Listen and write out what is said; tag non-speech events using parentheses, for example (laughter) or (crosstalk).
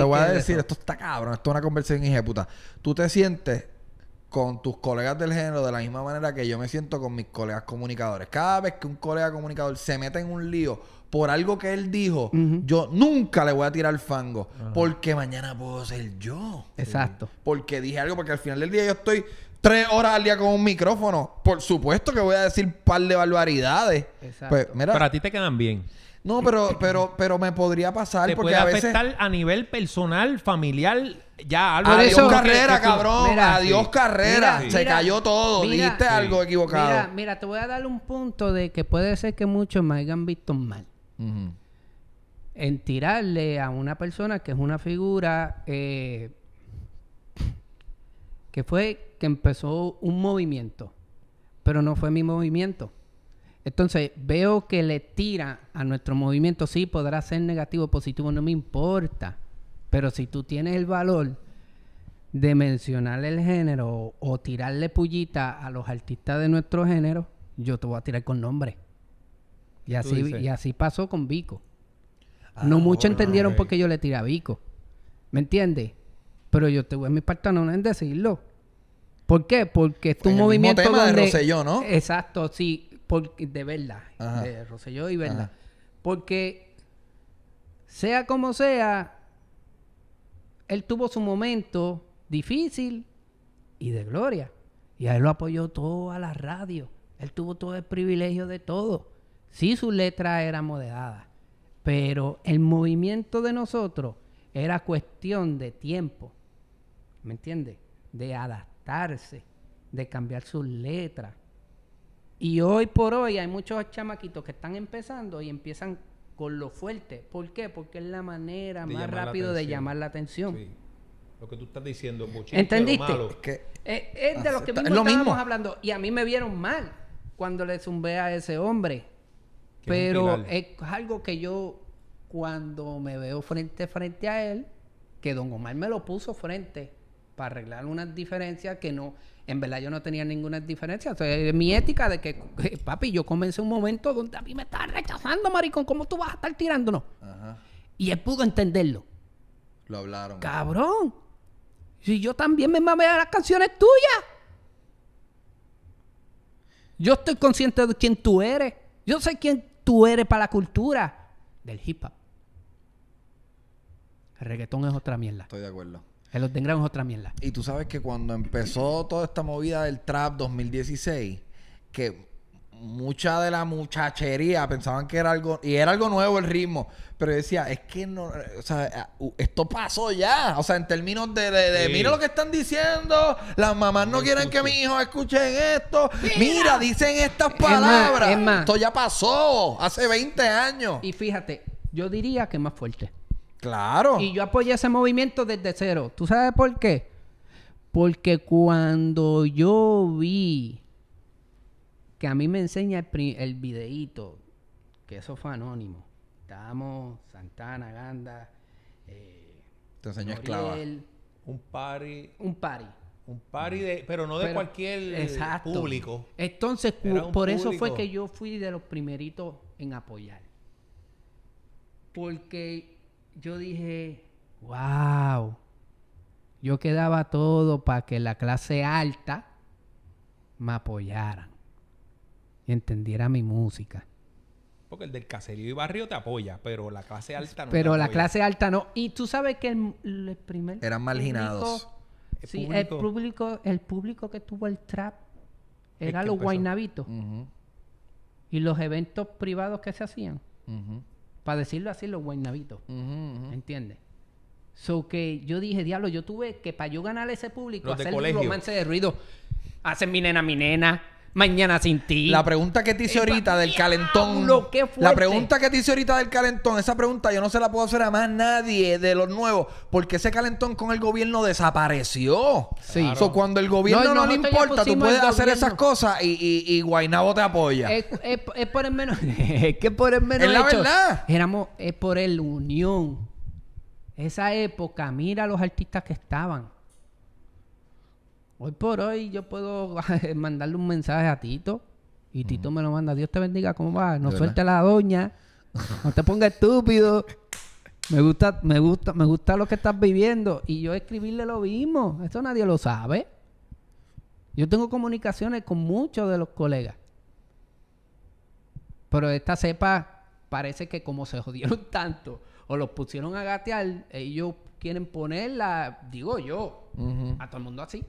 te voy a decir, esto está cabrón, esto es una conversación ingéputa Tú te sientes con tus colegas del género de la misma manera que yo me siento con mis colegas comunicadores. Cada vez que un colega comunicador se mete en un lío por algo que él dijo, yo nunca le voy a tirar fango. Porque mañana puedo ser yo. Exacto. Porque dije algo, porque al final del día yo estoy tres horas al día con un micrófono. Por supuesto que voy a decir un par de barbaridades. Exacto. Pues, ti te quedan bien. No, pero, pero, pero me podría pasar porque a veces... afectar a nivel personal, familiar, ya algo. Adiós carrera, cabrón. Adiós carrera. se cayó todo. Dijiste algo equivocado. Mira, te voy a dar un punto de que puede ser que muchos me hayan visto mal. En tirarle a una persona que es una figura eh, que fue que empezó un movimiento, pero no fue mi movimiento. Entonces veo que le tira a nuestro movimiento, sí, podrá ser negativo o positivo, no me importa. Pero si tú tienes el valor de mencionarle el género o tirarle pullita a los artistas de nuestro género, yo te voy a tirar con nombre. Y así, y así pasó con Vico. Ah, no mucho entendieron porque por qué yo le tiré a Vico. ¿Me entiendes? Pero yo te voy a mi No en decirlo. ¿Por qué? Porque es tu pues movimiento. ¿no? Exacto, sí de verdad de y verdad. Porque, sea como sea, él tuvo su momento difícil y de gloria. Y a él lo apoyó todo a la radio. Él tuvo todo el privilegio de todo. Sí, sus letra era moderada. pero el movimiento de nosotros era cuestión de tiempo. ¿Me entiendes? De adaptarse, de cambiar sus letras, y hoy por hoy hay muchos chamaquitos que están empezando y empiezan con lo fuerte. ¿Por qué? Porque es la manera más rápido de llamar la atención. Lo que tú estás diciendo, ¿Entendiste? malo. Es, que eh, es, de lo ah, que mismo lo estábamos mismo. hablando. Y a mí me vieron mal cuando le zumbé a ese hombre. Pero es algo que yo, cuando me veo frente frente a él, que Don Omar me lo puso frente para arreglar unas diferencias que no, en verdad yo no tenía ninguna diferencia. O mi ética de que, papi, yo comencé un momento donde a mí me estaban rechazando, maricón, ¿cómo tú vas a estar tirándonos? Y él pudo entenderlo. Lo hablaron. Cabrón. Si yo también me mame a las canciones tuyas. Yo estoy consciente de quién tú eres. Yo sé quién tú eres para la cultura del hip hop. El reggaetón es otra mierda. Estoy de acuerdo. El tendrán es otra mierda. Y tú sabes que cuando empezó toda esta movida del trap 2016, que mucha de la muchachería pensaban que era algo y era algo nuevo el ritmo pero decía es que no o sea esto pasó ya o sea en términos de, de, mira lo que están diciendo las mamás no, quieren que mis hijos escuchen esto mira, dicen estas palabras esto ya pasó hace 20 años y fíjate yo diría que más fuerte Claro. Y yo apoyé ese movimiento desde cero. ¿Tú sabes por qué? Porque cuando yo vi que a mí me enseña el, videíto, que eso fue anónimo. Estábamos, Santana, Ganda. Eh, Te enseñó Un party. Un party. Un party de, pero no de cualquier cualquier exacto. público. Entonces, por eso fue que yo fui de los primeritos en apoyar. Porque yo dije, wow, yo quedaba todo para que la clase alta me apoyara y entendiera mi música. Porque el del caserío y barrio te apoya, pero la clase alta no. Pero la clase alta no. Y tú sabes que el, primer. Eran marginados. sí, público... el público, que tuvo el trap era los guaynabitos. Y los eventos privados que se hacían para decirlo así, los guaynabitos. Uh ¿Entiendes? So que yo dije, diablo, yo tuve que para yo ganar ese público, hacer un romance de ruido. Hacen mi nena, mi nena, mañana sin ti. La pregunta que te hice eh, ahorita del calentón. la pregunta que te hice ahorita del calentón, esa pregunta yo no se la puedo hacer a más nadie de los nuevos, porque ese calentón con el gobierno desapareció. Sí. cuando el gobierno no, le importa, tú puedes hacer esas cosas y, Guainabo te apoya. Es, por el menos. (laughs) es que por el menos. la verdad. Éramos, es por el unión. Esa época, mira los artistas que estaban. Hoy por hoy yo puedo (laughs) mandarle un mensaje a Tito y Tito me lo manda. Dios te bendiga, ¿cómo va? No suelte la doña. No te pongas estúpido. Me gusta, me gusta, me gusta lo que estás viviendo. Y yo escribirle lo mismo. Eso nadie lo sabe. Yo tengo comunicaciones con muchos de los colegas. Pero esta cepa parece que como se jodieron (laughs) tanto o los pusieron a gatear, ellos quieren ponerla, digo yo, a todo el mundo así.